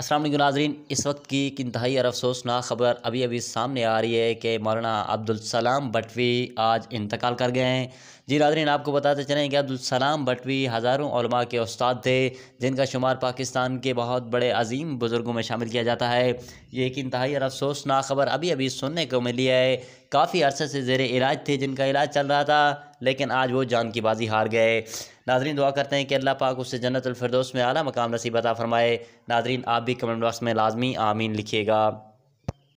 असलम नाजरीन इस वक्त की एक इंतहाई और अफसोसनाक खबर अभी अभी सामने आ रही है कि मौलाना अब्दुलसलाम बटवी आज इंतकाल कर गए हैं जी नाजरीन आपको बताते चलें कि अब्दुलसलाम बटवी हज़ारों उलमा के उस्ताद थे जिनका शुमार पाकिस्तान के बहुत बड़े अजीम बुज़ुर्गों में शामिल किया जाता है ये एक इंतहाई और अफसोसनाक खबर अभी अभी सुनने को मिली है काफ़ी अरसे से जेर इलाज थे जिनका इलाज चल रहा था लेकिन आज वो जान की बाजी हार गए नाजरीन दुआ करते हैं कि अल्लाह पाक उससे जन्नतफरदोस में आला मकाम नसीब फरमाए नाजरीन आप भी कमेंट बॉक्स में लाजमी आमीन लिखिएगा